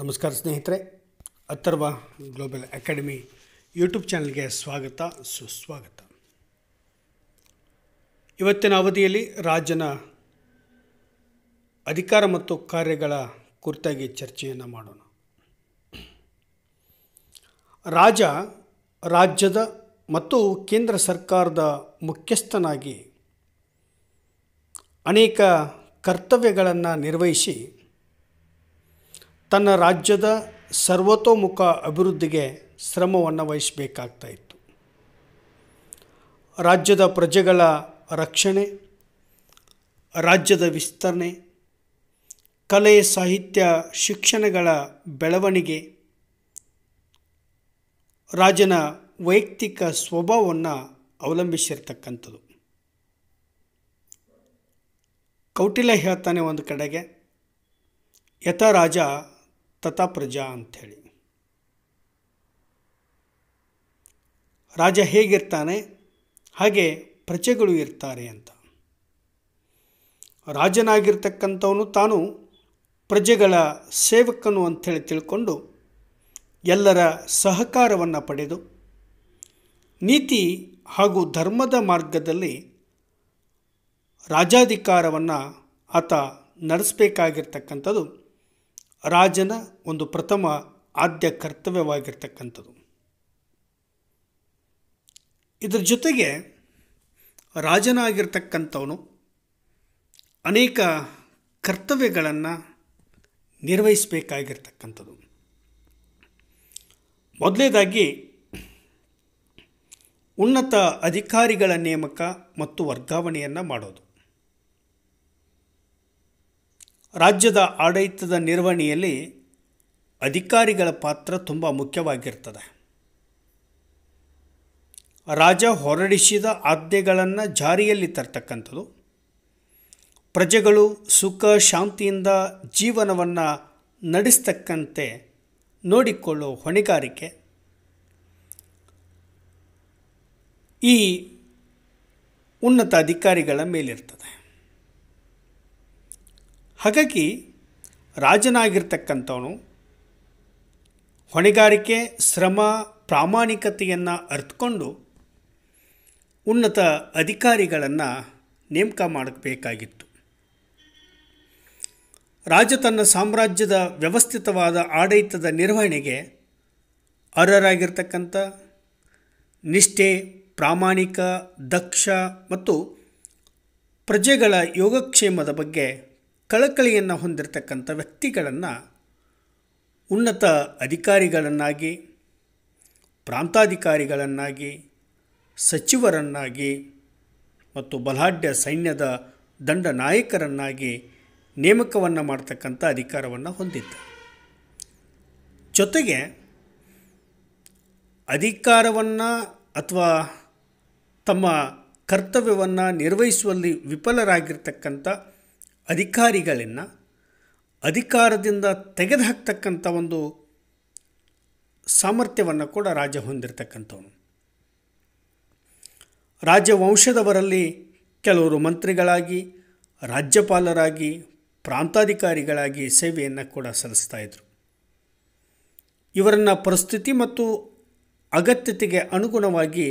ನಮಸ್ಕಾರ ಸ್ನೇಹಿತರೆ Atharva global academy YouTube ಚಾನಲ್ಗೆ ಸ್ವಾಗತ ಸುಸ್ವಾಗತ ಇವತ್ತಿನ ಅವಧಿಯಲ್ಲಿ ರಾಜ್ಯನ ಅಧಿಕಾರ ಮತ್ತು ಕಾರ್ಯಗಳ ಕುರಿತಾಗಿ ಚರ್ಚೆಯನ್ನು ಮಾಡೋಣ ರಾಜ ರಾಜ್ಯದ ಮತ್ತು ಕೇಂದ್ರ ಸರ್ಕಾರದ ಮುಖ್ಯಸ್ಥನಾಗಿ ಅನೇಕ ಕರ್ತವ್ಯಗಳನ್ನು ನಿರ್ವಹಿಸಿ ತನ್ನ ರಾಜ್ಯದ ಸರ್ವತೋಮುಖ ಅಭಿವೃದ್ಧಿಗೆ ಶ್ರಮವನ್ನು ವಹಿಸಬೇಕಾಗ್ತಾ ಇತ್ತು ರಾಜ್ಯದ ಪ್ರಜೆಗಳ ರಕ್ಷಣೆ ರಾಜ್ಯದ ವಿಸ್ತರಣೆ ಕಲೆ ಸಾಹಿತ್ಯ ಶಿಕ್ಷಣಗಳ ಬೆಳವಣಿಗೆ ರಾಜನ ವೈಯಕ್ತಿಕ ಸ್ವಭಾವವನ್ನು ಅವಲಂಬಿಸಿರ್ತಕ್ಕಂಥದ್ದು ಕೌಟಿಲ್ಯ ಹೇಳ್ತಾನೆ ಒಂದು ಕಡೆಗೆ ಯಥ ರಾಜ ತಥಾ ಪ್ರಜಾ ಅಂಥೇಳಿ ರಾಜ ಹೇಗಿರ್ತಾನೆ ಹಾಗೆ ಪ್ರಜೆಗಳು ಇರ್ತಾರೆ ಅಂತ ರಾಜನಾಗಿರ್ತಕ್ಕಂಥವನು ತಾನು ಪ್ರಜೆಗಳ ಸೇವಕನು ಅಂಥೇಳಿ ತಿಳ್ಕೊಂಡು ಎಲ್ಲರ ಸಹಕಾರವನ್ನು ಪಡೆದು ನೀತಿ ಹಾಗೂ ಧರ್ಮದ ಮಾರ್ಗದಲ್ಲಿ ರಾಜಾಧಿಕಾರವನ್ನು ಆತ ನಡೆಸಬೇಕಾಗಿರ್ತಕ್ಕಂಥದ್ದು ರಾಜನ ಒಂದು ಪ್ರಥಮ ಆದ್ಯ ಕರ್ತವ್ಯವಾಗಿರ್ತಕ್ಕಂಥದ್ದು ಇದರ ಜೊತೆಗೆ ರಾಜನಾಗಿರ್ತಕ್ಕಂಥವನು ಅನೇಕ ಕರ್ತವ್ಯಗಳನ್ನು ನಿರ್ವಹಿಸಬೇಕಾಗಿರ್ತಕ್ಕಂಥದ್ದು ಮೊದಲನೇದಾಗಿ ಉನ್ನತ ಅಧಿಕಾರಿಗಳ ನೇಮಕ ಮತ್ತು ವರ್ಗಾವಣೆಯನ್ನು ಮಾಡೋದು ರಾಜ್ಯದ ಆಡಳಿತದ ನಿರ್ವಹಣೆಯಲ್ಲಿ ಅಧಿಕಾರಿಗಳ ಪಾತ್ರ ತುಂಬ ಮುಖ್ಯವಾಗಿರ್ತದೆ ರಾಜ ಹೊರಡಿಸಿದ ಆದ್ಯಗಳನ್ನು ಜಾರಿಯಲ್ಲಿ ತರ್ತಕ್ಕಂಥದ್ದು ಪ್ರಜೆಗಳು ಸುಖ ಶಾಂತಿಯಿಂದ ಜೀವನವನ್ನು ನಡೆಸ್ತಕ್ಕಂತೆ ನೋಡಿಕೊಳ್ಳೋ ಹೊಣೆಗಾರಿಕೆ ಈ ಉನ್ನತ ಅಧಿಕಾರಿಗಳ ಮೇಲಿರ್ತದೆ ಹಾಗಾಗಿ ರಾಜನಾಗಿರ್ತಕ್ಕಂಥವನು ಹೊಣೆಗಾರಿಕೆ ಶ್ರಮ ಪ್ರಾಮಾಣಿಕತೆಯನ್ನು ಅರ್ಥಕೊಂಡು ಉನ್ನತ ಅಧಿಕಾರಿಗಳನ್ನು ನೇಮಕ ಮಾಡಬೇಕಾಗಿತ್ತು ರಾಜ ತನ್ನ ಸಾಮ್ರಾಜ್ಯದ ವ್ಯವಸ್ಥಿತವಾದ ಆಡಳಿತದ ನಿರ್ವಹಣೆಗೆ ಅರ್ಹರಾಗಿರ್ತಕ್ಕಂಥ ನಿಷ್ಠೆ ಪ್ರಾಮಾಣಿಕ ದಕ್ಷ ಮತ್ತು ಪ್ರಜೆಗಳ ಯೋಗಕ್ಷೇಮದ ಬಗ್ಗೆ ಕಳಕಳಿಯನ್ನು ಹೊಂದಿರತಕ್ಕಂಥ ವ್ಯಕ್ತಿಗಳನ್ನು ಉನ್ನತ ಅಧಿಕಾರಿಗಳನ್ನಾಗಿ ಪ್ರಾಂತಾಧಿಕಾರಿಗಳನ್ನಾಗಿ ಸಚಿವರನ್ನಾಗಿ ಮತ್ತು ಬಲಾಢ್ಯ ಸೈನ್ಯದ ದಂಡ ನಾಯಕರನ್ನಾಗಿ ನೇಮಕವನ್ನು ಮಾಡ್ತಕ್ಕಂಥ ಅಧಿಕಾರವನ್ನು ಹೊಂದಿದ್ದ ಜೊತೆಗೆ ಅಧಿಕಾರವನ್ನು ಅಥವಾ ತಮ್ಮ ಕರ್ತವ್ಯವನ್ನು ನಿರ್ವಹಿಸುವಲ್ಲಿ ವಿಫಲರಾಗಿರ್ತಕ್ಕಂಥ ಅಧಿಕಾರಿಗಳನ್ನು ಅಧಿಕಾರದಿಂದ ತೆಗೆದುಹಾಕ್ತಕ್ಕಂಥ ಒಂದು ಸಾಮರ್ಥ್ಯವನ್ನು ಕೂಡ ರಾಜ ಹೊಂದಿರತಕ್ಕಂಥವನು ರಾಜವಂಶದವರಲ್ಲಿ ಕೆಲವರು ಮಂತ್ರಿಗಳಾಗಿ ರಾಜ್ಯಪಾಲರಾಗಿ ಪ್ರಾಂತಾಧಿಕಾರಿಗಳಾಗಿ ಸೇವೆಯನ್ನು ಕೂಡ ಸಲ್ಲಿಸ್ತಾ ಇದ್ದರು ಇವರನ್ನು ಪರಿಸ್ಥಿತಿ ಮತ್ತು ಅಗತ್ಯತೆಗೆ ಅನುಗುಣವಾಗಿ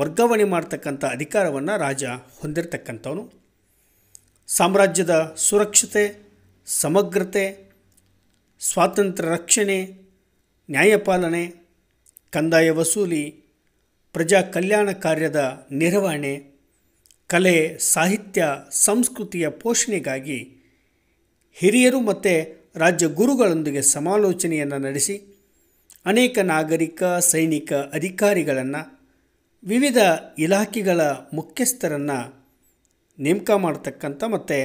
ವರ್ಗಾವಣೆ ಮಾಡ್ತಕ್ಕಂಥ ಅಧಿಕಾರವನ್ನು ರಾಜ ಹೊಂದಿರತಕ್ಕಂಥವನು ಸಾಮ್ರಾಜ್ಯದ ಸುರಕ್ಷತೆ ಸಮಗ್ರತೆ ಸ್ವಾತಂತ್ರ್ಯ ರಕ್ಷಣೆ ನ್ಯಾಯಪಾಲನೆ ಕಂದಾಯ ವಸೂಲಿ ಪ್ರಜಾ ಕಲ್ಯಾಣ ಕಾರ್ಯದ ನಿರ್ವಹಣೆ ಕಲೆ ಸಾಹಿತ್ಯ ಸಂಸ್ಕೃತಿಯ ಪೋಷಣೆಗಾಗಿ ಹಿರಿಯರು ಮತ್ತು ರಾಜ್ಯ ಗುರುಗಳೊಂದಿಗೆ ಸಮಾಲೋಚನೆಯನ್ನು ನಡೆಸಿ ಅನೇಕ ನಾಗರಿಕ ಸೈನಿಕ ಅಧಿಕಾರಿಗಳನ್ನು ವಿವಿಧ ಇಲಾಖೆಗಳ ಮುಖ್ಯಸ್ಥರನ್ನು ನೇಮಕ ಮಾಡ್ತಕ್ಕಂಥ ಮತ್ತು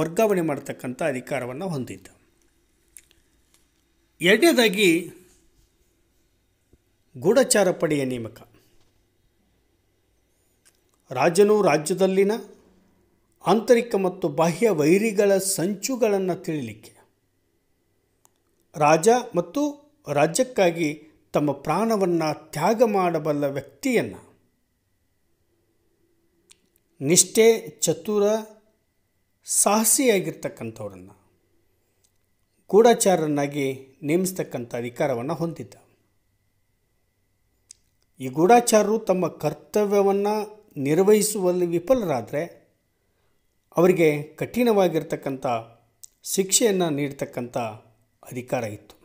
ವರ್ಗಾವಣೆ ಮಾಡ್ತಕ್ಕಂಥ ಅಧಿಕಾರವನ್ನು ಹೊಂದಿದ್ದ ಎರಡನೇದಾಗಿ ಗೂಢಚಾರ ಪಡೆಯ ನೇಮಕ ರಾಜನು ರಾಜ್ಯದಲ್ಲಿನ ಆಂತರಿಕ ಮತ್ತು ಬಾಹ್ಯ ವೈರಿಗಳ ಸಂಚುಗಳನ್ನು ತಿಳಿಲಿಕ್ಕೆ ರಾಜ ಮತ್ತು ರಾಜ್ಯಕ್ಕಾಗಿ ತಮ್ಮ ಪ್ರಾಣವನ್ನು ತ್ಯಾಗ ಮಾಡಬಲ್ಲ ವ್ಯಕ್ತಿಯನ್ನು ನಿಷ್ಠೆ ಚತುರ ಸಾಹಸಿಯಾಗಿರ್ತಕ್ಕಂಥವ್ರನ್ನು ಗೂಢಾಚಾರರನ್ನಾಗಿ ನೇಮಿಸ್ತಕ್ಕಂಥ ಅಧಿಕಾರವನ್ನು ಹೊಂದಿದ್ದ ಈ ಗೂಢಾಚಾರರು ತಮ್ಮ ಕರ್ತವ್ಯವನ್ನು ನಿರ್ವಹಿಸುವಲ್ಲಿ ವಿಫಲರಾದರೆ ಅವರಿಗೆ ಕಠಿಣವಾಗಿರ್ತಕ್ಕಂಥ ಶಿಕ್ಷೆಯನ್ನು ನೀಡ್ತಕ್ಕಂಥ ಅಧಿಕಾರ ಇತ್ತು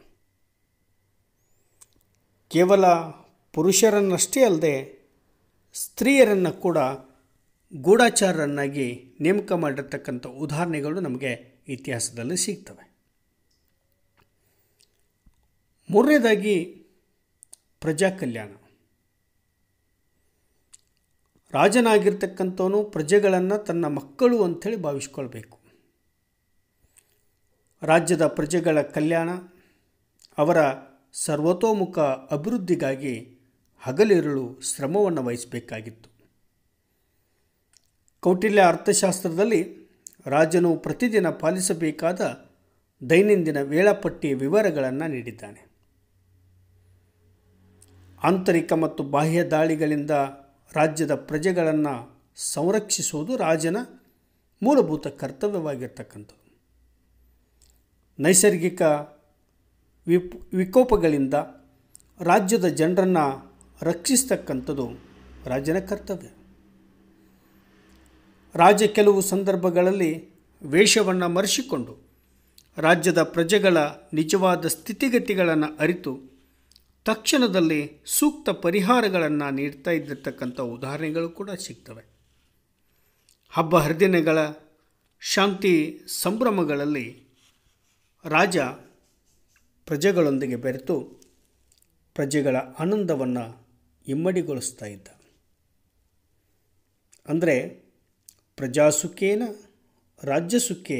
ಕೇವಲ ಪುರುಷರನ್ನಷ್ಟೇ ಅಲ್ಲದೆ ಸ್ತ್ರೀಯರನ್ನು ಕೂಡ ಗೂಢಾಚಾರರನ್ನಾಗಿ ನೇಮಕ ಮಾಡಿರ್ತಕ್ಕಂಥ ಉದಾಹರಣೆಗಳು ನಮಗೆ ಇತಿಹಾಸದಲ್ಲಿ ಸಿಗ್ತವೆ ಮೂರನೇದಾಗಿ ಪ್ರಜಾ ಕಲ್ಯಾಣ ರಾಜನಾಗಿರ್ತಕ್ಕಂಥವನು ಪ್ರಜೆಗಳನ್ನು ತನ್ನ ಮಕ್ಕಳು ಅಂಥೇಳಿ ಭಾವಿಸ್ಕೊಳ್ಬೇಕು ರಾಜ್ಯದ ಪ್ರಜೆಗಳ ಕಲ್ಯಾಣ ಅವರ ಸರ್ವತೋಮುಖ ಅಭಿವೃದ್ಧಿಗಾಗಿ ಹಗಲಿರುಳು ಶ್ರಮವನ್ನು ವಹಿಸಬೇಕಾಗಿತ್ತು ಕೌಟಿಲ್ಯ ಅರ್ಥಶಾಸ್ತ್ರದಲ್ಲಿ ರಾಜನು ಪ್ರತಿದಿನ ಪಾಲಿಸಬೇಕಾದ ದೈನಂದಿನ ವೇಳಾಪಟ್ಟಿಯ ವಿವರಗಳನ್ನು ನೀಡಿದ್ದಾನೆ ಆಂತರಿಕ ಮತ್ತು ಬಾಹ್ಯ ದಾಳಿಗಳಿಂದ ರಾಜ್ಯದ ಪ್ರಜೆಗಳನ್ನು ಸಂರಕ್ಷಿಸುವುದು ರಾಜನ ಮೂಲಭೂತ ಕರ್ತವ್ಯವಾಗಿರ್ತಕ್ಕಂಥದ್ದು ನೈಸರ್ಗಿಕ ವಿಪ್ ವಿಕೋಪಗಳಿಂದ ರಾಜ್ಯದ ಜನರನ್ನು ರಕ್ಷಿಸ್ತಕ್ಕಂಥದ್ದು ರಾಜನ ಕರ್ತವ್ಯ ರಾಜ ಕೆಲವು ಸಂದರ್ಭಗಳಲ್ಲಿ ವೇಷವನ್ನು ಮರೆಸಿಕೊಂಡು ರಾಜ್ಯದ ಪ್ರಜೆಗಳ ನಿಜವಾದ ಸ್ಥಿತಿಗತಿಗಳನ್ನು ಅರಿತು ತಕ್ಷಣದಲ್ಲಿ ಸೂಕ್ತ ಪರಿಹಾರಗಳನ್ನು ನೀಡ್ತಾ ಇದ್ದಿರ್ತಕ್ಕಂಥ ಉದಾಹರಣೆಗಳು ಕೂಡ ಸಿಗ್ತವೆ ಹಬ್ಬ ಹರಿದಿನಗಳ ಶಾಂತಿ ಸಂಭ್ರಮಗಳಲ್ಲಿ ರಾಜ ಪ್ರಜೆಗಳೊಂದಿಗೆ ಬೆರೆತು ಪ್ರಜೆಗಳ ಆನಂದವನ್ನು ಇಮ್ಮಡಿಗೊಳಿಸ್ತಾ ಇದ್ದ ಅಂದರೆ ಪ್ರಜಾಸುಖೇನ ಸುಖೇ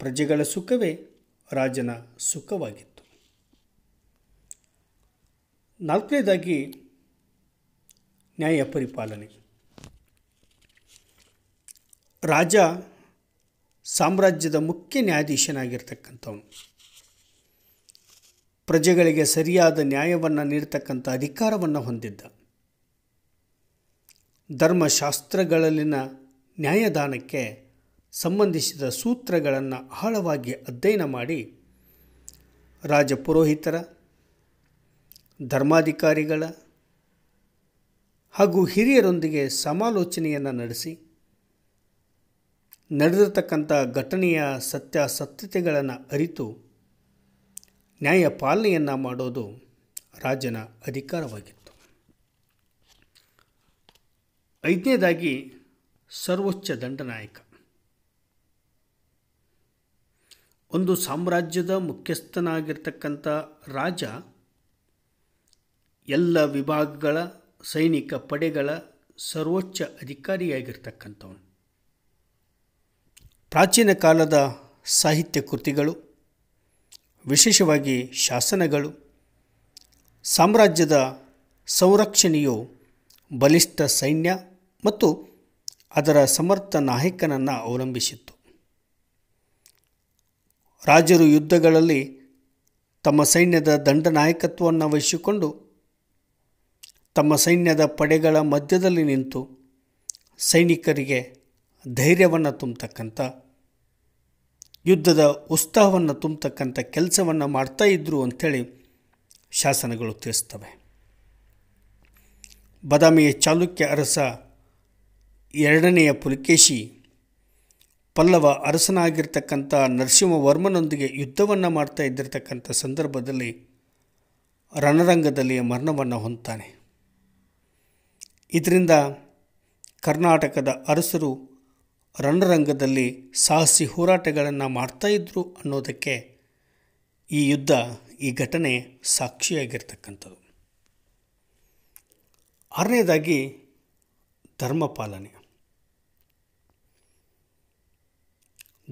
ಪ್ರಜೆಗಳ ಸುಖವೇ ರಾಜನ ಸುಖವಾಗಿತ್ತು ನಾಲ್ಕನೇದಾಗಿ ನ್ಯಾಯ ಪರಿಪಾಲನೆ ರಾಜ ಸಾಮ್ರಾಜ್ಯದ ಮುಖ್ಯ ನ್ಯಾಯಾಧೀಶನಾಗಿರ್ತಕ್ಕಂಥವನು ಪ್ರಜೆಗಳಿಗೆ ಸರಿಯಾದ ನ್ಯಾಯವನ್ನು ನೀಡ್ತಕ್ಕಂಥ ಅಧಿಕಾರವನ್ನು ಹೊಂದಿದ್ದ ಧರ್ಮಶಾಸ್ತ್ರಗಳಲ್ಲಿನ ನ್ಯಾಯದಾನಕ್ಕೆ ಸಂಬಂಧಿಸಿದ ಸೂತ್ರಗಳನ್ನು ಆಳವಾಗಿ ಅಧ್ಯಯನ ಮಾಡಿ ರಾಜಪುರೋಹಿತರ ಧರ್ಮಾಧಿಕಾರಿಗಳ ಹಾಗೂ ಹಿರಿಯರೊಂದಿಗೆ ಸಮಾಲೋಚನೆಯನ್ನು ನಡೆಸಿ ನಡೆದಿರತಕ್ಕಂಥ ಘಟನೆಯ ಸತ್ಯಾಸತ್ಯತೆಗಳನ್ನು ಅರಿತು ನ್ಯಾಯಪಾಲನೆಯನ್ನು ಮಾಡೋದು ರಾಜನ ಅಧಿಕಾರವಾಗಿದೆ ಐದನೇದಾಗಿ ಸರ್ವೋಚ್ಚ ದಂಡನಾಯಕ ಒಂದು ಸಾಮ್ರಾಜ್ಯದ ಮುಖ್ಯಸ್ಥನಾಗಿರ್ತಕ್ಕಂಥ ರಾಜ ಎಲ್ಲ ವಿಭಾಗಗಳ ಸೈನಿಕ ಪಡೆಗಳ ಸರ್ವೋಚ್ಚ ಅಧಿಕಾರಿಯಾಗಿರ್ತಕ್ಕಂಥವನು ಪ್ರಾಚೀನ ಕಾಲದ ಸಾಹಿತ್ಯ ಕೃತಿಗಳು ವಿಶೇಷವಾಗಿ ಶಾಸನಗಳು ಸಾಮ್ರಾಜ್ಯದ ಸಂರಕ್ಷಣೆಯು ಬಲಿಷ್ಠ ಸೈನ್ಯ ಮತ್ತು ಅದರ ಸಮರ್ಥ ನಾಯಕನನ್ನು ಅವಲಂಬಿಸಿತ್ತು ರಾಜರು ಯುದ್ಧಗಳಲ್ಲಿ ತಮ್ಮ ಸೈನ್ಯದ ದಂಡ ನಾಯಕತ್ವವನ್ನು ವಹಿಸಿಕೊಂಡು ತಮ್ಮ ಸೈನ್ಯದ ಪಡೆಗಳ ಮಧ್ಯದಲ್ಲಿ ನಿಂತು ಸೈನಿಕರಿಗೆ ಧೈರ್ಯವನ್ನು ತುಂಬತಕ್ಕಂಥ ಯುದ್ಧದ ಉತ್ಸಾಹವನ್ನು ತುಂಬತಕ್ಕಂಥ ಕೆಲಸವನ್ನು ಮಾಡ್ತಾ ಇದ್ದರು ಅಂಥೇಳಿ ಶಾಸನಗಳು ತಿಳಿಸ್ತವೆ ಬದಾಮಿಯ ಚಾಲುಕ್ಯ ಅರಸ ಎರಡನೆಯ ಪುಲಕೇಶಿ ಪಲ್ಲವ ಅರಸನಾಗಿರ್ತಕ್ಕಂಥ ನರಸಿಂಹವರ್ಮನೊಂದಿಗೆ ಯುದ್ಧವನ್ನು ಮಾಡ್ತಾ ಇದ್ದಿರತಕ್ಕಂಥ ಸಂದರ್ಭದಲ್ಲಿ ರಣರಂಗದಲ್ಲಿ ಮರಣವನ್ನು ಹೊಂದ್ತಾನೆ ಇದರಿಂದ ಕರ್ನಾಟಕದ ಅರಸರು ರಣರಂಗದಲ್ಲಿ ಸಾಹಸಿ ಹೋರಾಟಗಳನ್ನು ಮಾಡ್ತಾಯಿದ್ರು ಅನ್ನೋದಕ್ಕೆ ಈ ಯುದ್ಧ ಈ ಘಟನೆ ಸಾಕ್ಷಿಯಾಗಿರ್ತಕ್ಕಂಥದ್ದು ಆರನೇದಾಗಿ ಧರ್ಮಪಾಲನೆ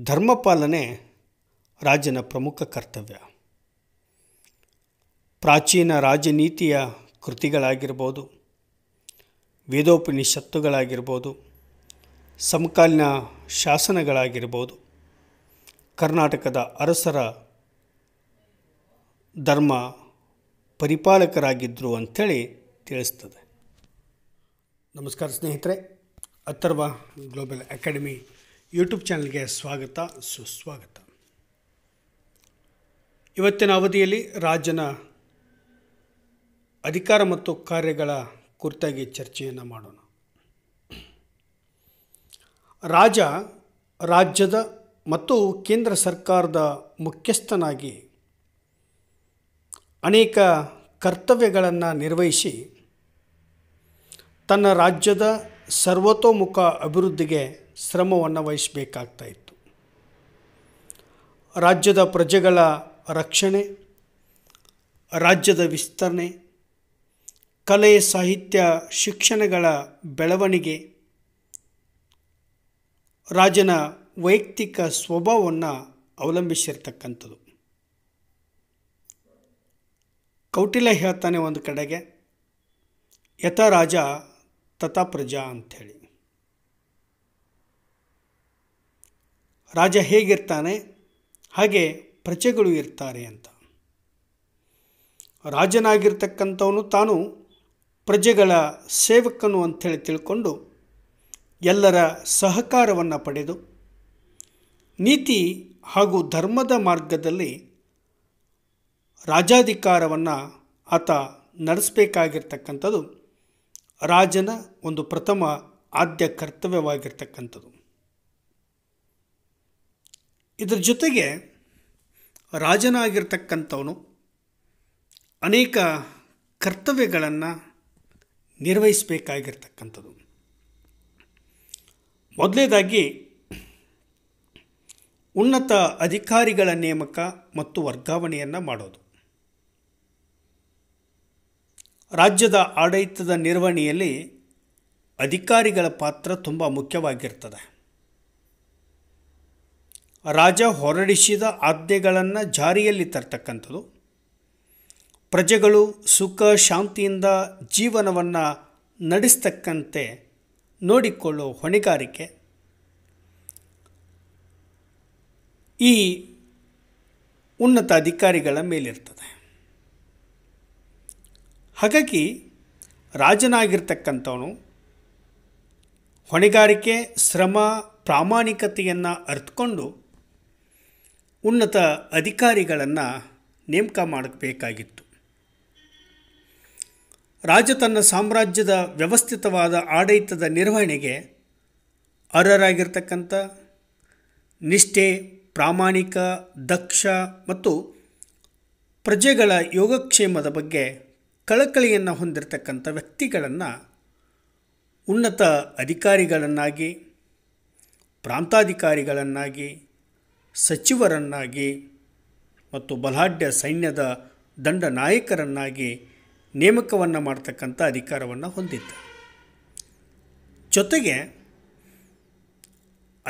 ಧರ್ಮಪಾಲನೆ ರಾಜನ ಪ್ರಮುಖ ಕರ್ತವ್ಯ ಪ್ರಾಚೀನ ರಾಜನೀತಿಯ ಕೃತಿಗಳಾಗಿರ್ಬೋದು ವೇದೋಪನಿಷತ್ತುಗಳಾಗಿರ್ಬೋದು ಸಮಕಾಲೀನ ಶಾಸನಗಳಾಗಿರ್ಬೋದು ಕರ್ನಾಟಕದ ಅರಸರ ಧರ್ಮ ಪರಿಪಾಲಕರಾಗಿದ್ದರು ಅಂಥೇಳಿ ತಿಳಿಸ್ತದೆ ನಮಸ್ಕಾರ ಸ್ನೇಹಿತರೆ ಅಥರ್ವ ಗ್ಲೋಬಲ್ ಅಕಾಡೆಮಿ ಯೂಟ್ಯೂಬ್ ಚಾನಲ್ಗೆ ಸ್ವಾಗತ ಸುಸ್ವಾಗತ ಇವತ್ತಿನ ಅವಧಿಯಲ್ಲಿ ರಾಜ್ಯನ ಅಧಿಕಾರ ಮತ್ತು ಕಾರ್ಯಗಳ ಕುರಿತಾಗಿ ಚರ್ಚೆಯನ್ನು ಮಾಡೋಣ ರಾಜ ರಾಜ್ಯದ ಮತ್ತು ಕೇಂದ್ರ ಸರ್ಕಾರದ ಮುಖ್ಯಸ್ಥನಾಗಿ ಅನೇಕ ಕರ್ತವ್ಯಗಳನ್ನು ನಿರ್ವಹಿಸಿ ತನ್ನ ರಾಜ್ಯದ ಸರ್ವತೋಮುಖ ಅಭಿವೃದ್ಧಿಗೆ ಶ್ರಮವನ್ನು ವಹಿಸಬೇಕಾಗ್ತಾ ಇತ್ತು ರಾಜ್ಯದ ಪ್ರಜೆಗಳ ರಕ್ಷಣೆ ರಾಜ್ಯದ ವಿಸ್ತರಣೆ ಕಲೆ ಸಾಹಿತ್ಯ ಶಿಕ್ಷಣಗಳ ಬೆಳವಣಿಗೆ ರಾಜನ ವೈಯಕ್ತಿಕ ಸ್ವಭಾವವನ್ನು ಅವಲಂಬಿಸಿರ್ತಕ್ಕಂಥದ್ದು ಕೌಟಿಲ್ಯ ಹೇಳ್ತಾನೆ ಒಂದು ಕಡೆಗೆ ಯಥ ರಾಜ ತಥಾ ಪ್ರಜಾ ಅಂಥೇಳಿ ರಾಜ ಹೇಗಿರ್ತಾನೆ ಹಾಗೆ ಪ್ರಜೆಗಳು ಇರ್ತಾರೆ ಅಂತ ರಾಜನಾಗಿರ್ತಕ್ಕಂಥವನು ತಾನು ಪ್ರಜೆಗಳ ಸೇವಕನು ಅಂಥೇಳಿ ತಿಳ್ಕೊಂಡು ಎಲ್ಲರ ಸಹಕಾರವನ್ನು ಪಡೆದು ನೀತಿ ಹಾಗೂ ಧರ್ಮದ ಮಾರ್ಗದಲ್ಲಿ ರಾಜಾಧಿಕಾರವನ್ನು ಆತ ನಡೆಸಬೇಕಾಗಿರ್ತಕ್ಕಂಥದ್ದು ರಾಜನ ಒಂದು ಪ್ರಥಮ ಆದ್ಯ ಕರ್ತವ್ಯವಾಗಿರ್ತಕ್ಕಂಥದ್ದು ಇದರ ಜೊತೆಗೆ ರಾಜನಾಗಿರ್ತಕ್ಕಂಥವನು ಅನೇಕ ಕರ್ತವ್ಯಗಳನ್ನು ನಿರ್ವಹಿಸಬೇಕಾಗಿರ್ತಕ್ಕಂಥದ್ದು ಮೊದಲನೇದಾಗಿ ಉನ್ನತ ಅಧಿಕಾರಿಗಳ ನೇಮಕ ಮತ್ತು ವರ್ಗಾವಣೆಯನ್ನು ಮಾಡೋದು ರಾಜ್ಯದ ಆಡಳಿತದ ನಿರ್ವಹಣೆಯಲ್ಲಿ ಅಧಿಕಾರಿಗಳ ಪಾತ್ರ ತುಂಬ ಮುಖ್ಯವಾಗಿರ್ತದೆ ರಾಜ ಹೊರಡಿಸಿದ ಆಜ್ಞೆಗಳನ್ನು ಜಾರಿಯಲ್ಲಿ ತರ್ತಕ್ಕಂಥದ್ದು ಪ್ರಜೆಗಳು ಸುಖ ಶಾಂತಿಯಿಂದ ಜೀವನವನ್ನು ನಡೆಸ್ತಕ್ಕಂತೆ ನೋಡಿಕೊಳ್ಳೋ ಹೊಣೆಗಾರಿಕೆ ಈ ಉನ್ನತ ಅಧಿಕಾರಿಗಳ ಮೇಲಿರ್ತದೆ ಹಾಗಾಗಿ ರಾಜನಾಗಿರ್ತಕ್ಕಂಥವನು ಹೊಣೆಗಾರಿಕೆ ಶ್ರಮ ಪ್ರಾಮಾಣಿಕತೆಯನ್ನು ಅರ್ಥಕೊಂಡು ಉನ್ನತ ಅಧಿಕಾರಿಗಳನ್ನು ನೇಮಕ ಮಾಡಬೇಕಾಗಿತ್ತು ರಾಜ ತನ್ನ ಸಾಮ್ರಾಜ್ಯದ ವ್ಯವಸ್ಥಿತವಾದ ಆಡಳಿತದ ನಿರ್ವಹಣೆಗೆ ಅರ್ಹರಾಗಿರ್ತಕ್ಕಂಥ ನಿಷ್ಠೆ ಪ್ರಾಮಾಣಿಕ ದಕ್ಷ ಮತ್ತು ಪ್ರಜೆಗಳ ಯೋಗಕ್ಷೇಮದ ಬಗ್ಗೆ ಕಳಕಳಿಯನ್ನು ಹೊಂದಿರತಕ್ಕಂಥ ವ್ಯಕ್ತಿಗಳನ್ನು ಉನ್ನತ ಅಧಿಕಾರಿಗಳನ್ನಾಗಿ ಪ್ರಾಂತಾಧಿಕಾರಿಗಳನ್ನಾಗಿ ಸಚಿವರನ್ನಾಗಿ ಮತ್ತು ಬಲಾಢ್ಯ ಸೈನ್ಯದ ದಂಡ ನಾಯಕರನ್ನಾಗಿ ನೇಮಕವನ್ನು ಮಾಡ್ತಕ್ಕಂಥ ಅಧಿಕಾರವನ್ನು ಹೊಂದಿದ್ದ ಜೊತೆಗೆ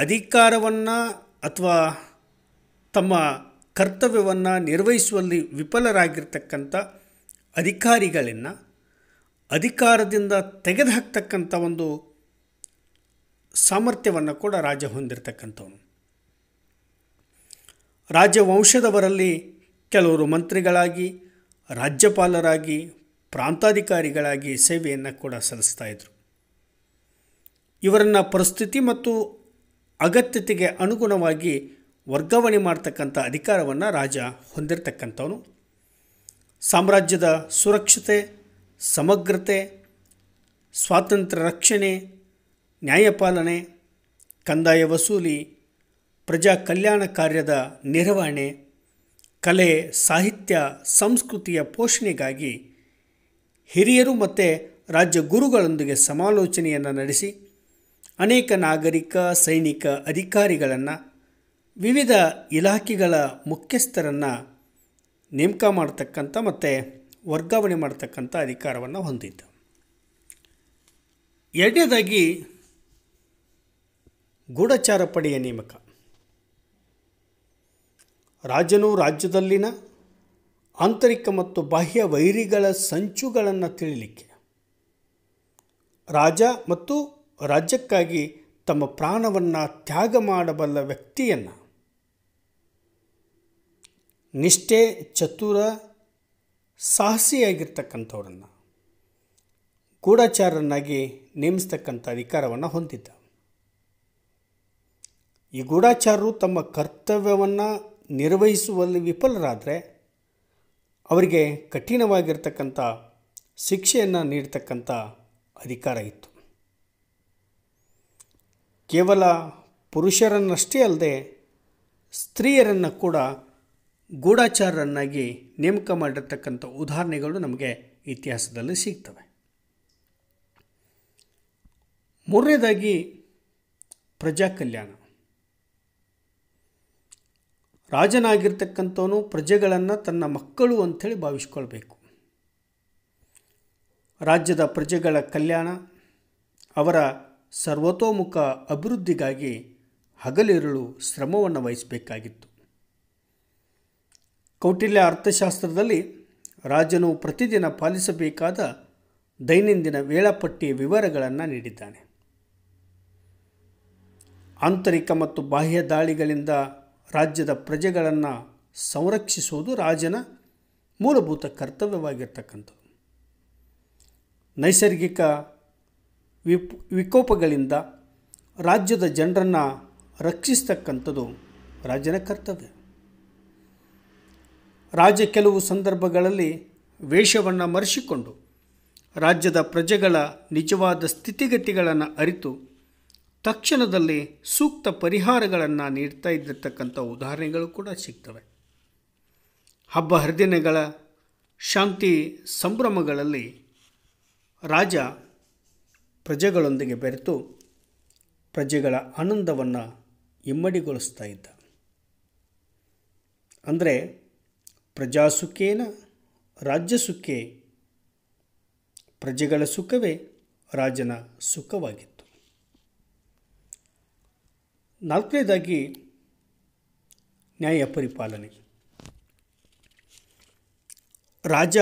ಅಧಿಕಾರವನ್ನು ಅಥವಾ ತಮ್ಮ ಕರ್ತವ್ಯವನ್ನು ನಿರ್ವಹಿಸುವಲ್ಲಿ ವಿಫಲರಾಗಿರ್ತಕ್ಕಂಥ ಅಧಿಕಾರಿಗಳನ್ನು ಅಧಿಕಾರದಿಂದ ತೆಗೆದುಹಾಕ್ತಕ್ಕಂಥ ಒಂದು ಸಾಮರ್ಥ್ಯವನ್ನು ಕೂಡ ರಾಜ ಹೊಂದಿರತಕ್ಕಂಥವನು ರಾಜವಂಶದವರಲ್ಲಿ ಕೆಲವರು ಮಂತ್ರಿಗಳಾಗಿ ರಾಜ್ಯಪಾಲರಾಗಿ ಪ್ರಾಂತಾಧಿಕಾರಿಗಳಾಗಿ ಸೇವೆಯನ್ನು ಕೂಡ ಸಲ್ಲಿಸ್ತಾ ಇದ್ದರು ಇವರನ್ನು ಪರಿಸ್ಥಿತಿ ಮತ್ತು ಅಗತ್ಯತೆಗೆ ಅನುಗುಣವಾಗಿ ವರ್ಗಾವಣೆ ಮಾಡ್ತಕ್ಕಂಥ ಅಧಿಕಾರವನ್ನು ರಾಜ ಹೊಂದಿರತಕ್ಕಂಥವನು ಸಾಮ್ರಾಜ್ಯದ ಸುರಕ್ಷತೆ ಸಮಗ್ರತೆ ಸ್ವಾತಂತ್ರ್ಯ ರಕ್ಷಣೆ ನ್ಯಾಯಪಾಲನೆ ಕಂದಾಯ ವಸೂಲಿ ಪ್ರಜಾ ಕಲ್ಯಾಣ ಕಾರ್ಯದ ನಿರ್ವಹಣೆ ಕಲೆ ಸಾಹಿತ್ಯ ಸಂಸ್ಕೃತಿಯ ಪೋಷಣೆಗಾಗಿ ಹಿರಿಯರು ಮತ್ತು ರಾಜ್ಯ ಗುರುಗಳೊಂದಿಗೆ ಸಮಾಲೋಚನೆಯನ್ನು ನಡೆಸಿ ಅನೇಕ ನಾಗರಿಕ ಸೈನಿಕ ಅಧಿಕಾರಿಗಳನ್ನು ವಿವಿಧ ಇಲಾಖೆಗಳ ಮುಖ್ಯಸ್ಥರನ್ನು ನೇಮಕ ಮಾಡ್ತಕ್ಕಂಥ ಮತ್ತು ವರ್ಗಾವಣೆ ಮಾಡ್ತಕ್ಕಂಥ ಅಧಿಕಾರವನ್ನು ಹೊಂದಿದ್ದ ಎರಡನೇದಾಗಿ ಗೂಢಚಾರ ಪಡೆಯ ನೇಮಕ ರಾಜನು ರಾಜ್ಯದಲ್ಲಿನ ಆಂತರಿಕ ಮತ್ತು ಬಾಹ್ಯ ವೈರಿಗಳ ಸಂಚುಗಳನ್ನು ತಿಳಿಲಿಕ್ಕೆ ರಾಜ ಮತ್ತು ರಾಜ್ಯಕ್ಕಾಗಿ ತಮ್ಮ ಪ್ರಾಣವನ್ನು ತ್ಯಾಗ ಮಾಡಬಲ್ಲ ವ್ಯಕ್ತಿಯನ್ನು ನಿಷ್ಠೆ ಚತುರ ಸಾಹಸಿಯಾಗಿರ್ತಕ್ಕಂಥವರನ್ನು ಗೂಢಾಚಾರನ್ನಾಗಿ ನೇಮಿಸ್ತಕ್ಕಂಥ ಅಧಿಕಾರವನ್ನು ಹೊಂದಿದ್ದ ಈ ಗೂಢಾಚಾರರು ತಮ್ಮ ಕರ್ತವ್ಯವನ್ನು ನಿರ್ವಹಿಸುವಲ್ಲಿ ವಿಫಲರಾದರೆ ಅವರಿಗೆ ಕಠಿಣವಾಗಿರ್ತಕ್ಕಂಥ ಶಿಕ್ಷೆಯನ್ನು ನೀಡ್ತಕ್ಕಂಥ ಅಧಿಕಾರ ಇತ್ತು ಕೇವಲ ಪುರುಷರನ್ನಷ್ಟೇ ಅಲ್ಲದೆ ಸ್ತ್ರೀಯರನ್ನು ಕೂಡ ಗೂಢಾಚಾರರನ್ನಾಗಿ ನೇಮಕ ಮಾಡಿರ್ತಕ್ಕಂಥ ಉದಾಹರಣೆಗಳು ನಮಗೆ ಇತಿಹಾಸದಲ್ಲಿ ಸಿಗ್ತವೆ ಮೂರನೇದಾಗಿ ಪ್ರಜಾ ಕಲ್ಯಾಣ ರಾಜನಾಗಿರ್ತಕ್ಕಂಥವನು ಪ್ರಜೆಗಳನ್ನು ತನ್ನ ಮಕ್ಕಳು ಅಂಥೇಳಿ ಭಾವಿಸ್ಕೊಳ್ಬೇಕು ರಾಜ್ಯದ ಪ್ರಜೆಗಳ ಕಲ್ಯಾಣ ಅವರ ಸರ್ವತೋಮುಖ ಅಭಿವೃದ್ಧಿಗಾಗಿ ಹಗಲಿರುಳು ಶ್ರಮವನ್ನು ವಹಿಸಬೇಕಾಗಿತ್ತು ಕೌಟಿಲ್ಯ ಅರ್ಥಶಾಸ್ತ್ರದಲ್ಲಿ ರಾಜನು ಪ್ರತಿದಿನ ಪಾಲಿಸಬೇಕಾದ ದೈನಂದಿನ ವೇಳಾಪಟ್ಟಿ ವಿವರಗಳನ್ನು ನೀಡಿದ್ದಾನೆ ಆಂತರಿಕ ಮತ್ತು ಬಾಹ್ಯ ದಾಳಿಗಳಿಂದ ರಾಜ್ಯದ ಪ್ರಜೆಗಳನ್ನು ಸಂರಕ್ಷಿಸುವುದು ರಾಜನ ಮೂಲಭೂತ ಕರ್ತವ್ಯವಾಗಿರ್ತಕ್ಕಂಥದ್ದು ನೈಸರ್ಗಿಕ ವಿಪ್ ವಿಕೋಪಗಳಿಂದ ರಾಜ್ಯದ ಜನರನ್ನು ರಕ್ಷಿಸ್ತಕ್ಕಂಥದ್ದು ರಾಜನ ಕರ್ತವ್ಯ ರಾಜ ಕೆಲವು ಸಂದರ್ಭಗಳಲ್ಲಿ ವೇಷವನ್ನು ಮರೆಸಿಕೊಂಡು ರಾಜ್ಯದ ಪ್ರಜೆಗಳ ನಿಜವಾದ ಸ್ಥಿತಿಗತಿಗಳನ್ನು ಅರಿತು ತಕ್ಷಣದಲ್ಲಿ ಸೂಕ್ತ ಪರಿಹಾರಗಳನ್ನು ನೀಡ್ತಾ ಇದ್ದಿರ್ತಕ್ಕಂಥ ಉದಾಹರಣೆಗಳು ಕೂಡ ಸಿಗ್ತವೆ ಹಬ್ಬ ಹರಿದಿನಗಳ ಶಾಂತಿ ಸಂಭ್ರಮಗಳಲ್ಲಿ ರಾಜ ಪ್ರಜೆಗಳೊಂದಿಗೆ ಬೆರೆತು ಪ್ರಜೆಗಳ ಆನಂದವನ್ನು ಇಮ್ಮಡಿಗೊಳಿಸ್ತಾ ಇದ್ದ ಅಂದರೆ ಪ್ರಜಾಸುಖೇನ ಸುಖೇ ಪ್ರಜೆಗಳ ಸುಖವೇ ರಾಜನ ಸುಖವಾಗಿದೆ ನಾಲ್ಕನೇದಾಗಿ ನ್ಯಾಯ ಪರಿಪಾಲನೆ ರಾಜ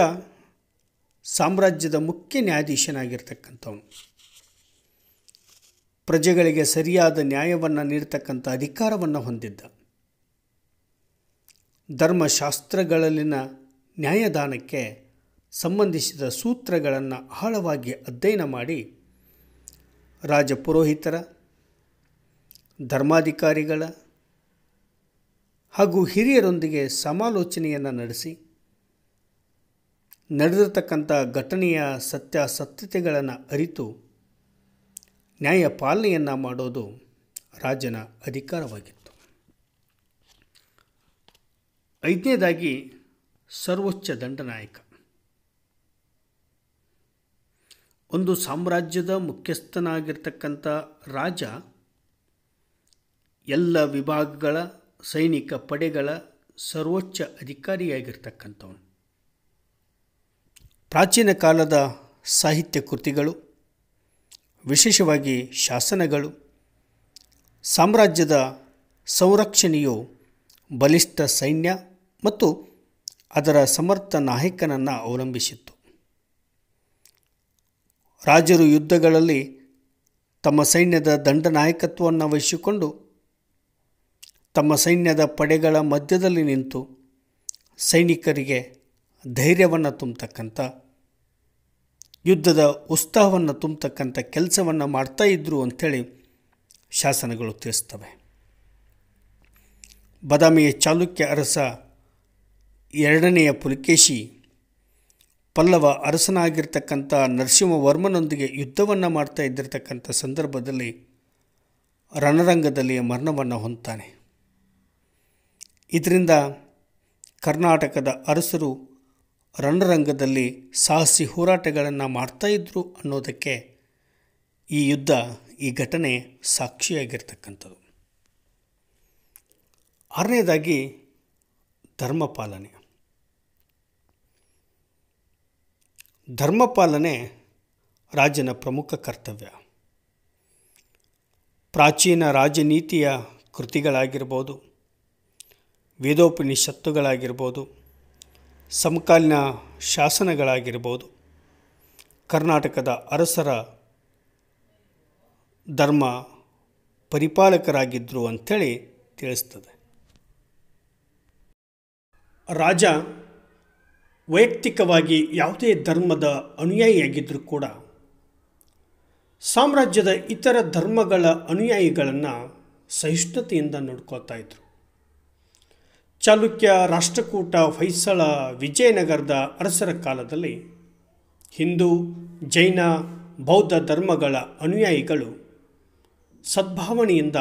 ಸಾಮ್ರಾಜ್ಯದ ಮುಖ್ಯ ನ್ಯಾಯಾಧೀಶನಾಗಿರ್ತಕ್ಕಂಥವನು ಪ್ರಜೆಗಳಿಗೆ ಸರಿಯಾದ ನ್ಯಾಯವನ್ನು ನೀಡತಕ್ಕಂಥ ಅಧಿಕಾರವನ್ನು ಹೊಂದಿದ್ದ ಧರ್ಮಶಾಸ್ತ್ರಗಳಲ್ಲಿನ ನ್ಯಾಯದಾನಕ್ಕೆ ಸಂಬಂಧಿಸಿದ ಸೂತ್ರಗಳನ್ನು ಆಳವಾಗಿ ಅಧ್ಯಯನ ಮಾಡಿ ರಾಜ ಪುರೋಹಿತರ ಧರ್ಮಾಧಿಕಾರಿಗಳ ಹಾಗೂ ಹಿರಿಯರೊಂದಿಗೆ ಸಮಾಲೋಚನೆಯನ್ನು ನಡೆಸಿ ನಡೆದಿರತಕ್ಕಂಥ ಘಟನೆಯ ಸತ್ಯಾಸತ್ಯತೆಗಳನ್ನು ಅರಿತು ನ್ಯಾಯ ಪಾಲನೆಯನ್ನು ಮಾಡೋದು ರಾಜನ ಅಧಿಕಾರವಾಗಿತ್ತು ಐದನೇದಾಗಿ ಸರ್ವೋಚ್ಚ ದಂಡನಾಯಕ ಒಂದು ಸಾಮ್ರಾಜ್ಯದ ಮುಖ್ಯಸ್ಥನಾಗಿರ್ತಕ್ಕಂಥ ರಾಜ ಎಲ್ಲ ವಿಭಾಗಗಳ ಸೈನಿಕ ಪಡೆಗಳ ಸರ್ವೋಚ್ಚ ಅಧಿಕಾರಿಯಾಗಿರ್ತಕ್ಕಂಥವನು ಪ್ರಾಚೀನ ಕಾಲದ ಸಾಹಿತ್ಯ ಕೃತಿಗಳು ವಿಶೇಷವಾಗಿ ಶಾಸನಗಳು ಸಾಮ್ರಾಜ್ಯದ ಸಂರಕ್ಷಣೆಯು ಬಲಿಷ್ಠ ಸೈನ್ಯ ಮತ್ತು ಅದರ ಸಮರ್ಥ ನಾಯಕನನ್ನು ಅವಲಂಬಿಸಿತ್ತು ರಾಜರು ಯುದ್ಧಗಳಲ್ಲಿ ತಮ್ಮ ಸೈನ್ಯದ ದಂಡನಾಯಕತ್ವವನ್ನು ವಹಿಸಿಕೊಂಡು ತಮ್ಮ ಸೈನ್ಯದ ಪಡೆಗಳ ಮಧ್ಯದಲ್ಲಿ ನಿಂತು ಸೈನಿಕರಿಗೆ ಧೈರ್ಯವನ್ನು ತುಂಬತಕ್ಕಂಥ ಯುದ್ಧದ ಉತ್ಸಾಹವನ್ನು ತುಂಬತಕ್ಕಂಥ ಕೆಲಸವನ್ನು ಮಾಡ್ತಾ ಇದ್ದರು ಅಂಥೇಳಿ ಶಾಸನಗಳು ತಿಳಿಸ್ತವೆ ಬದಾಮಿಯ ಚಾಲುಕ್ಯ ಅರಸ ಎರಡನೆಯ ಪುಲಿಕೇಶಿ ಪಲ್ಲವ ಅರಸನಾಗಿರ್ತಕ್ಕಂಥ ನರಸಿಂಹವರ್ಮನೊಂದಿಗೆ ಯುದ್ಧವನ್ನು ಮಾಡ್ತಾ ಇದ್ದಿರತಕ್ಕಂಥ ಸಂದರ್ಭದಲ್ಲಿ ರಣರಂಗದಲ್ಲಿ ಮರಣವನ್ನು ಹೊಂದ್ತಾನೆ ಇದರಿಂದ ಕರ್ನಾಟಕದ ಅರಸರು ರಣರಂಗದಲ್ಲಿ ಸಾಹಸಿ ಹೋರಾಟಗಳನ್ನು ಮಾಡ್ತಾ ಇದ್ದರು ಅನ್ನೋದಕ್ಕೆ ಈ ಯುದ್ಧ ಈ ಘಟನೆ ಸಾಕ್ಷಿಯಾಗಿರ್ತಕ್ಕಂಥದ್ದು ಆರನೇದಾಗಿ ಧರ್ಮಪಾಲನೆ ಧರ್ಮಪಾಲನೆ ರಾಜನ ಪ್ರಮುಖ ಕರ್ತವ್ಯ ಪ್ರಾಚೀನ ರಾಜನೀತಿಯ ಕೃತಿಗಳಾಗಿರ್ಬೋದು ವೇದೋಪನಿಷತ್ತುಗಳಾಗಿರ್ಬೋದು ಸಮಕಾಲೀನ ಶಾಸನಗಳಾಗಿರ್ಬೋದು ಕರ್ನಾಟಕದ ಅರಸರ ಧರ್ಮ ಪರಿಪಾಲಕರಾಗಿದ್ದರು ಅಂಥೇಳಿ ತಿಳಿಸ್ತದೆ ರಾಜ ವೈಯಕ್ತಿಕವಾಗಿ ಯಾವುದೇ ಧರ್ಮದ ಅನುಯಾಯಿಯಾಗಿದ್ದರೂ ಕೂಡ ಸಾಮ್ರಾಜ್ಯದ ಇತರ ಧರ್ಮಗಳ ಅನುಯಾಯಿಗಳನ್ನು ಸಹಿಷ್ಣುತೆಯಿಂದ ನೋಡ್ಕೋತಾ ಇದ್ರು ಚಾಲುಕ್ಯ ರಾಷ್ಟ್ರಕೂಟ ಹೊಯ್ಸಳ ವಿಜಯನಗರದ ಅರಸರ ಕಾಲದಲ್ಲಿ ಹಿಂದೂ ಜೈನ ಬೌದ್ಧ ಧರ್ಮಗಳ ಅನುಯಾಯಿಗಳು ಸದ್ಭಾವನೆಯಿಂದ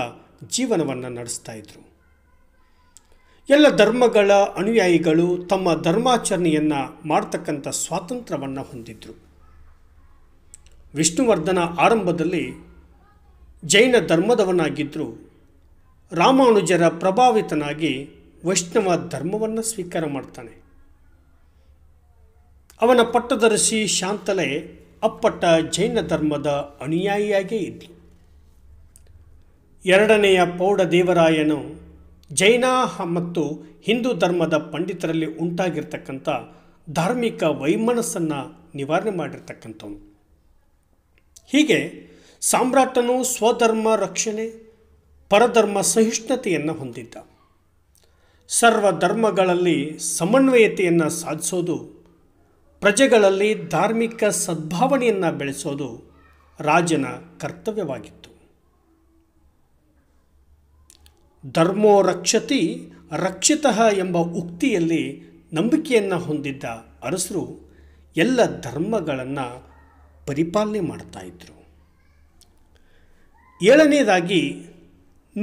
ಜೀವನವನ್ನು ನಡೆಸ್ತಾ ಇದ್ರು ಎಲ್ಲ ಧರ್ಮಗಳ ಅನುಯಾಯಿಗಳು ತಮ್ಮ ಧರ್ಮಾಚರಣೆಯನ್ನು ಮಾಡ್ತಕ್ಕಂಥ ಸ್ವಾತಂತ್ರ್ಯವನ್ನು ಹೊಂದಿದ್ರು ವಿಷ್ಣುವರ್ಧನ ಆರಂಭದಲ್ಲಿ ಜೈನ ಧರ್ಮದವನಾಗಿದ್ದರು ರಾಮಾನುಜರ ಪ್ರಭಾವಿತನಾಗಿ ವೈಷ್ಣವ ಧರ್ಮವನ್ನು ಸ್ವೀಕಾರ ಮಾಡ್ತಾನೆ ಅವನ ಪಟ್ಟದರ್ಶಿ ಶಾಂತಲೆ ಅಪ್ಪಟ್ಟ ಜೈನ ಧರ್ಮದ ಅನುಯಾಯಿಯಾಗೇ ಇದ್ದ ಎರಡನೆಯ ದೇವರಾಯನು ಜೈನ ಮತ್ತು ಹಿಂದೂ ಧರ್ಮದ ಪಂಡಿತರಲ್ಲಿ ಉಂಟಾಗಿರ್ತಕ್ಕಂಥ ಧಾರ್ಮಿಕ ವೈಮನಸ್ಸನ್ನು ನಿವಾರಣೆ ಮಾಡಿರ್ತಕ್ಕಂಥವನು ಹೀಗೆ ಸಾಮ್ರಾಟನು ಸ್ವಧರ್ಮ ರಕ್ಷಣೆ ಪರಧರ್ಮ ಸಹಿಷ್ಣುತೆಯನ್ನು ಹೊಂದಿದ್ದ ಸರ್ವ ಧರ್ಮಗಳಲ್ಲಿ ಸಮನ್ವಯತೆಯನ್ನು ಸಾಧಿಸೋದು ಪ್ರಜೆಗಳಲ್ಲಿ ಧಾರ್ಮಿಕ ಸದ್ಭಾವನೆಯನ್ನು ಬೆಳೆಸೋದು ರಾಜನ ಕರ್ತವ್ಯವಾಗಿತ್ತು ಧರ್ಮೋ ರಕ್ಷತಿ ರಕ್ಷಿತ ಎಂಬ ಉಕ್ತಿಯಲ್ಲಿ ನಂಬಿಕೆಯನ್ನು ಹೊಂದಿದ್ದ ಅರಸರು ಎಲ್ಲ ಧರ್ಮಗಳನ್ನು ಪರಿಪಾಲನೆ ಇದ್ದರು ಏಳನೇದಾಗಿ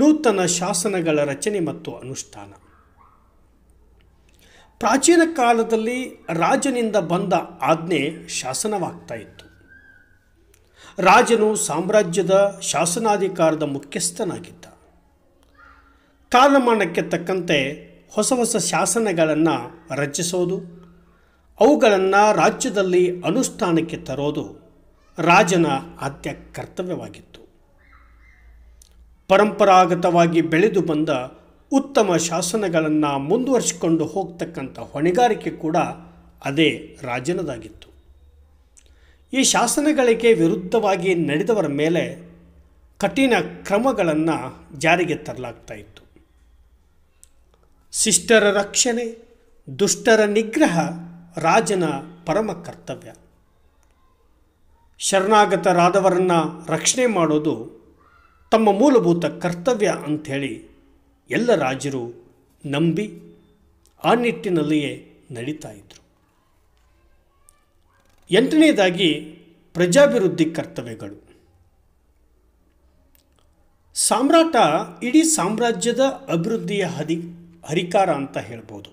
ನೂತನ ಶಾಸನಗಳ ರಚನೆ ಮತ್ತು ಅನುಷ್ಠಾನ ಪ್ರಾಚೀನ ಕಾಲದಲ್ಲಿ ರಾಜನಿಂದ ಬಂದ ಆಜ್ಞೆ ಶಾಸನವಾಗ್ತಾ ಇತ್ತು ರಾಜನು ಸಾಮ್ರಾಜ್ಯದ ಶಾಸನಾಧಿಕಾರದ ಮುಖ್ಯಸ್ಥನಾಗಿದ್ದ ಕಾಲಮಾನಕ್ಕೆ ತಕ್ಕಂತೆ ಹೊಸ ಹೊಸ ಶಾಸನಗಳನ್ನು ರಚಿಸೋದು ಅವುಗಳನ್ನು ರಾಜ್ಯದಲ್ಲಿ ಅನುಷ್ಠಾನಕ್ಕೆ ತರೋದು ರಾಜನ ಆದ್ಯ ಕರ್ತವ್ಯವಾಗಿತ್ತು ಪರಂಪರಾಗತವಾಗಿ ಬೆಳೆದು ಬಂದ ಉತ್ತಮ ಶಾಸನಗಳನ್ನು ಮುಂದುವರಿಸಿಕೊಂಡು ಹೋಗ್ತಕ್ಕಂಥ ಹೊಣೆಗಾರಿಕೆ ಕೂಡ ಅದೇ ರಾಜನದಾಗಿತ್ತು ಈ ಶಾಸನಗಳಿಗೆ ವಿರುದ್ಧವಾಗಿ ನಡೆದವರ ಮೇಲೆ ಕಠಿಣ ಕ್ರಮಗಳನ್ನು ಜಾರಿಗೆ ತರಲಾಗ್ತಾ ಇತ್ತು ಶಿಷ್ಟರ ರಕ್ಷಣೆ ದುಷ್ಟರ ನಿಗ್ರಹ ರಾಜನ ಪರಮ ಕರ್ತವ್ಯ ಶರಣಾಗತರಾದವರನ್ನು ರಕ್ಷಣೆ ಮಾಡೋದು ತಮ್ಮ ಮೂಲಭೂತ ಕರ್ತವ್ಯ ಅಂಥೇಳಿ ಎಲ್ಲ ರಾಜರು ನಂಬಿ ಆ ನಿಟ್ಟಿನಲ್ಲಿಯೇ ನಡೀತಾ ಇದ್ರು ಎಂಟನೇದಾಗಿ ಪ್ರಜಾಭಿವೃದ್ಧಿ ಕರ್ತವ್ಯಗಳು ಸಾಮ್ರಾಟ ಇಡೀ ಸಾಮ್ರಾಜ್ಯದ ಅಭಿವೃದ್ಧಿಯ ಹದಿ ಹರಿಕಾರ ಅಂತ ಹೇಳ್ಬೋದು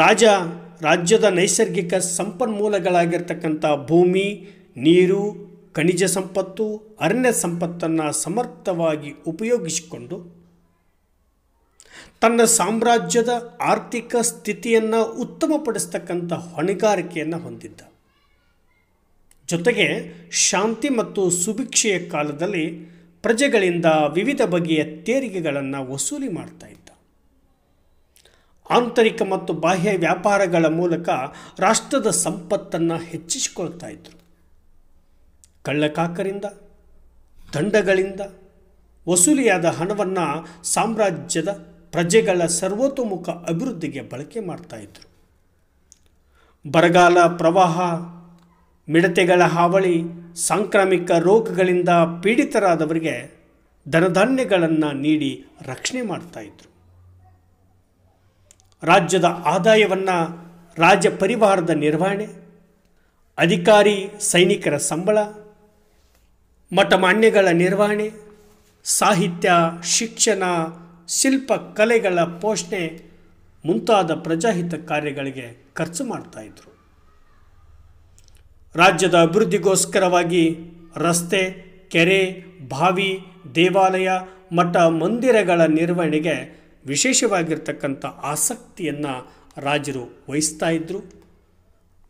ರಾಜ ರಾಜ್ಯದ ನೈಸರ್ಗಿಕ ಸಂಪನ್ಮೂಲಗಳಾಗಿರ್ತಕ್ಕಂಥ ಭೂಮಿ ನೀರು ಖನಿಜ ಸಂಪತ್ತು ಅರಣ್ಯ ಸಂಪತ್ತನ್ನು ಸಮರ್ಥವಾಗಿ ಉಪಯೋಗಿಸಿಕೊಂಡು ತನ್ನ ಸಾಮ್ರಾಜ್ಯದ ಆರ್ಥಿಕ ಸ್ಥಿತಿಯನ್ನು ಉತ್ತಮಪಡಿಸ್ತಕ್ಕಂಥ ಹೊಣೆಗಾರಿಕೆಯನ್ನು ಹೊಂದಿದ್ದ ಜೊತೆಗೆ ಶಾಂತಿ ಮತ್ತು ಸುಭಿಕ್ಷೆಯ ಕಾಲದಲ್ಲಿ ಪ್ರಜೆಗಳಿಂದ ವಿವಿಧ ಬಗೆಯ ತೆರಿಗೆಗಳನ್ನು ವಸೂಲಿ ಮಾಡ್ತಾ ಇದ್ದ ಆಂತರಿಕ ಮತ್ತು ಬಾಹ್ಯ ವ್ಯಾಪಾರಗಳ ಮೂಲಕ ರಾಷ್ಟ್ರದ ಸಂಪತ್ತನ್ನು ಹೆಚ್ಚಿಸಿಕೊಳ್ತಾ ಇದ್ದರು ಕಳ್ಳಕಾಕರಿಂದ ದಂಡಗಳಿಂದ ವಸೂಲಿಯಾದ ಹಣವನ್ನು ಸಾಮ್ರಾಜ್ಯದ ಪ್ರಜೆಗಳ ಸರ್ವತೋಮುಖ ಅಭಿವೃದ್ಧಿಗೆ ಬಳಕೆ ಮಾಡ್ತಾಯಿದ್ರು ಬರಗಾಲ ಪ್ರವಾಹ ಮಿಡತೆಗಳ ಹಾವಳಿ ಸಾಂಕ್ರಾಮಿಕ ರೋಗಗಳಿಂದ ಪೀಡಿತರಾದವರಿಗೆ ಧನಧಾನ್ಯಗಳನ್ನು ನೀಡಿ ರಕ್ಷಣೆ ಮಾಡ್ತಾಯಿದ್ರು ರಾಜ್ಯದ ಆದಾಯವನ್ನು ರಾಜ್ಯ ಪರಿವಾರದ ನಿರ್ವಹಣೆ ಅಧಿಕಾರಿ ಸೈನಿಕರ ಸಂಬಳ ಮಠಮಾನ್ಯಗಳ ನಿರ್ವಹಣೆ ಸಾಹಿತ್ಯ ಶಿಕ್ಷಣ ಶಿಲ್ಪ ಕಲೆಗಳ ಪೋಷಣೆ ಮುಂತಾದ ಪ್ರಜಾಹಿತ ಕಾರ್ಯಗಳಿಗೆ ಖರ್ಚು ಮಾಡ್ತಾಯಿದ್ರು ರಾಜ್ಯದ ಅಭಿವೃದ್ಧಿಗೋಸ್ಕರವಾಗಿ ರಸ್ತೆ ಕೆರೆ ಬಾವಿ ದೇವಾಲಯ ಮಠ ಮಂದಿರಗಳ ನಿರ್ವಹಣೆಗೆ ವಿಶೇಷವಾಗಿರ್ತಕ್ಕಂಥ ಆಸಕ್ತಿಯನ್ನು ರಾಜರು ವಹಿಸ್ತಾ ಇದ್ದರು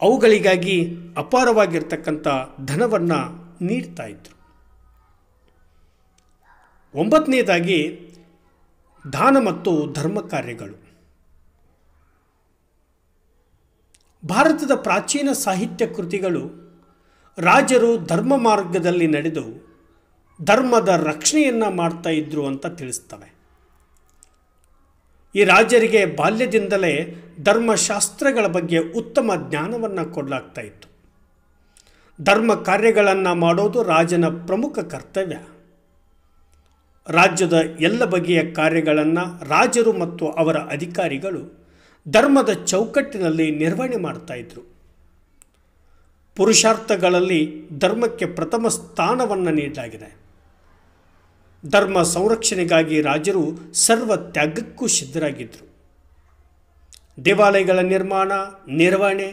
ಅವುಗಳಿಗಾಗಿ ಅಪಾರವಾಗಿರ್ತಕ್ಕಂಥ ಧನವನ್ನು ನೀಡ್ತಾ ಇದ್ದರು ಒಂಬತ್ತನೇದಾಗಿ ದಾನ ಮತ್ತು ಧರ್ಮ ಕಾರ್ಯಗಳು ಭಾರತದ ಪ್ರಾಚೀನ ಸಾಹಿತ್ಯ ಕೃತಿಗಳು ರಾಜರು ಧರ್ಮ ಮಾರ್ಗದಲ್ಲಿ ನಡೆದು ಧರ್ಮದ ರಕ್ಷಣೆಯನ್ನು ಮಾಡ್ತಾ ಇದ್ರು ಅಂತ ತಿಳಿಸ್ತವೆ ಈ ರಾಜರಿಗೆ ಬಾಲ್ಯದಿಂದಲೇ ಧರ್ಮಶಾಸ್ತ್ರಗಳ ಬಗ್ಗೆ ಉತ್ತಮ ಜ್ಞಾನವನ್ನು ಕೊಡಲಾಗ್ತಾ ಇತ್ತು ಧರ್ಮ ಕಾರ್ಯಗಳನ್ನು ಮಾಡೋದು ರಾಜನ ಪ್ರಮುಖ ಕರ್ತವ್ಯ ರಾಜ್ಯದ ಎಲ್ಲ ಬಗೆಯ ಕಾರ್ಯಗಳನ್ನು ರಾಜರು ಮತ್ತು ಅವರ ಅಧಿಕಾರಿಗಳು ಧರ್ಮದ ಚೌಕಟ್ಟಿನಲ್ಲಿ ನಿರ್ವಹಣೆ ಮಾಡ್ತಾಯಿದ್ರು ಪುರುಷಾರ್ಥಗಳಲ್ಲಿ ಧರ್ಮಕ್ಕೆ ಪ್ರಥಮ ಸ್ಥಾನವನ್ನು ನೀಡಲಾಗಿದೆ ಧರ್ಮ ಸಂರಕ್ಷಣೆಗಾಗಿ ರಾಜರು ಸರ್ವ ತ್ಯಾಗಕ್ಕೂ ಸಿದ್ಧರಾಗಿದ್ದರು ದೇವಾಲಯಗಳ ನಿರ್ಮಾಣ ನಿರ್ವಹಣೆ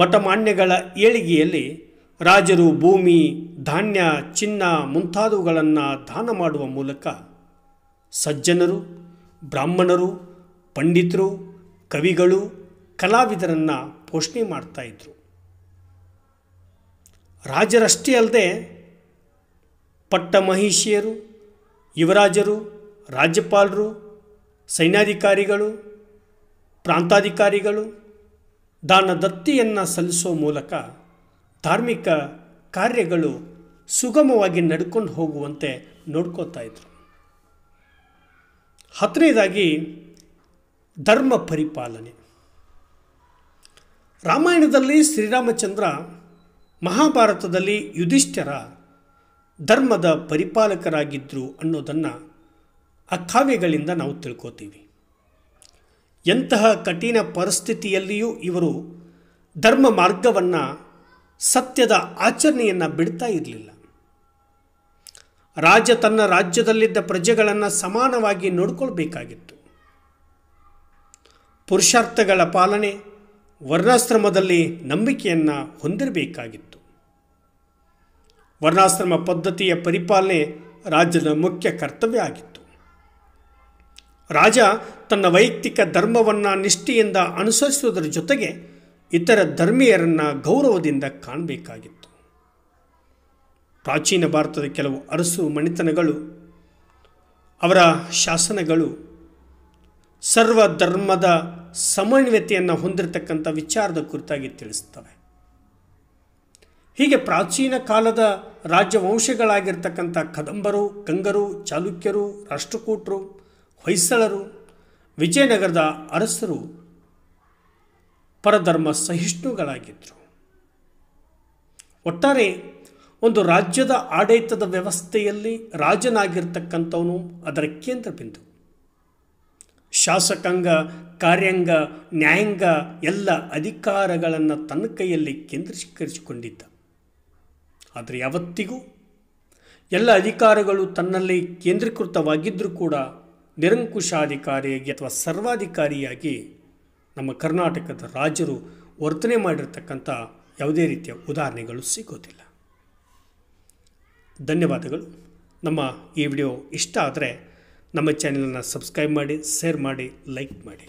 ಮಠಮಾನ್ಯಗಳ ಏಳಿಗೆಯಲ್ಲಿ ರಾಜರು ಭೂಮಿ ಧಾನ್ಯ ಚಿನ್ನ ಮುಂತಾದವುಗಳನ್ನು ದಾನ ಮಾಡುವ ಮೂಲಕ ಸಜ್ಜನರು ಬ್ರಾಹ್ಮಣರು ಪಂಡಿತರು ಕವಿಗಳು ಕಲಾವಿದರನ್ನು ಪೋಷಣೆ ಮಾಡ್ತಾಯಿದ್ರು ರಾಜರಷ್ಟೇ ಅಲ್ಲದೆ ಪಟ್ಟ ಮಹಿಷಿಯರು ಯುವರಾಜರು ರಾಜ್ಯಪಾಲರು ಸೈನ್ಯಾಧಿಕಾರಿಗಳು ಪ್ರಾಂತಾಧಿಕಾರಿಗಳು ದಾನ ದತ್ತಿಯನ್ನು ಸಲ್ಲಿಸೋ ಮೂಲಕ ಧಾರ್ಮಿಕ ಕಾರ್ಯಗಳು ಸುಗಮವಾಗಿ ನಡ್ಕೊಂಡು ಹೋಗುವಂತೆ ನೋಡ್ಕೋತಾ ಇದ್ರು ಹತ್ತನೇದಾಗಿ ಧರ್ಮ ಪರಿಪಾಲನೆ ರಾಮಾಯಣದಲ್ಲಿ ಶ್ರೀರಾಮಚಂದ್ರ ಮಹಾಭಾರತದಲ್ಲಿ ಯುಧಿಷ್ಠರ ಧರ್ಮದ ಪರಿಪಾಲಕರಾಗಿದ್ದರು ಅನ್ನೋದನ್ನು ಆ ಕಾವ್ಯಗಳಿಂದ ನಾವು ತಿಳ್ಕೋತೀವಿ ಎಂತಹ ಕಠಿಣ ಪರಿಸ್ಥಿತಿಯಲ್ಲಿಯೂ ಇವರು ಧರ್ಮ ಮಾರ್ಗವನ್ನು ಸತ್ಯದ ಆಚರಣೆಯನ್ನು ಬಿಡ್ತಾ ಇರಲಿಲ್ಲ ರಾಜ ತನ್ನ ರಾಜ್ಯದಲ್ಲಿದ್ದ ಪ್ರಜೆಗಳನ್ನು ಸಮಾನವಾಗಿ ನೋಡಿಕೊಳ್ಬೇಕಾಗಿತ್ತು ಪುರುಷಾರ್ಥಗಳ ಪಾಲನೆ ವರ್ಣಾಶ್ರಮದಲ್ಲಿ ನಂಬಿಕೆಯನ್ನು ಹೊಂದಿರಬೇಕಾಗಿತ್ತು ವರ್ಣಾಶ್ರಮ ಪದ್ಧತಿಯ ಪರಿಪಾಲನೆ ರಾಜ್ಯದ ಮುಖ್ಯ ಕರ್ತವ್ಯ ಆಗಿತ್ತು ರಾಜ ತನ್ನ ವೈಯಕ್ತಿಕ ಧರ್ಮವನ್ನು ನಿಷ್ಠೆಯಿಂದ ಅನುಸರಿಸುವುದರ ಜೊತೆಗೆ ಇತರ ಧರ್ಮೀಯರನ್ನು ಗೌರವದಿಂದ ಕಾಣಬೇಕಾಗಿತ್ತು ಪ್ರಾಚೀನ ಭಾರತದ ಕೆಲವು ಅರಸು ಮಣಿತನಗಳು ಅವರ ಶಾಸನಗಳು ಸರ್ವ ಧರ್ಮದ ಸಮನ್ವಯತೆಯನ್ನು ಹೊಂದಿರತಕ್ಕಂಥ ವಿಚಾರದ ಕುರಿತಾಗಿ ತಿಳಿಸ್ತವೆ ಹೀಗೆ ಪ್ರಾಚೀನ ಕಾಲದ ರಾಜವಂಶಗಳಾಗಿರ್ತಕ್ಕಂಥ ಕದಂಬರು ಗಂಗರು ಚಾಲುಕ್ಯರು ರಾಷ್ಟ್ರಕೂಟರು ಹೊಯ್ಸಳರು ವಿಜಯನಗರದ ಅರಸರು ಪರಧರ್ಮ ಸಹಿಷ್ಣುಗಳಾಗಿದ್ದರು ಒಟ್ಟಾರೆ ಒಂದು ರಾಜ್ಯದ ಆಡಳಿತದ ವ್ಯವಸ್ಥೆಯಲ್ಲಿ ರಾಜನಾಗಿರ್ತಕ್ಕಂಥವನು ಅದರ ಕೇಂದ್ರ ಬಿಂದು ಶಾಸಕಾಂಗ ಕಾರ್ಯಾಂಗ ನ್ಯಾಯಾಂಗ ಎಲ್ಲ ಅಧಿಕಾರಗಳನ್ನು ತನ್ನ ಕೈಯಲ್ಲಿ ಕೇಂದ್ರೀಕರಿಸಿಕೊಂಡಿದ್ದ ಆದರೆ ಯಾವತ್ತಿಗೂ ಎಲ್ಲ ಅಧಿಕಾರಗಳು ತನ್ನಲ್ಲಿ ಕೇಂದ್ರೀಕೃತವಾಗಿದ್ದರೂ ಕೂಡ ನಿರಂಕುಶಾಧಿಕಾರಿಯಾಗಿ ಅಥವಾ ಸರ್ವಾಧಿಕಾರಿಯಾಗಿ ನಮ್ಮ ಕರ್ನಾಟಕದ ರಾಜರು ವರ್ತನೆ ಮಾಡಿರ್ತಕ್ಕಂಥ ಯಾವುದೇ ರೀತಿಯ ಉದಾಹರಣೆಗಳು ಸಿಗೋದಿಲ್ಲ ಧನ್ಯವಾದಗಳು ನಮ್ಮ ಈ ವಿಡಿಯೋ ಇಷ್ಟ ಆದರೆ ನಮ್ಮ ಚಾನೆಲನ್ನು ಸಬ್ಸ್ಕ್ರೈಬ್ ಮಾಡಿ ಶೇರ್ ಮಾಡಿ ಲೈಕ್ ಮಾಡಿ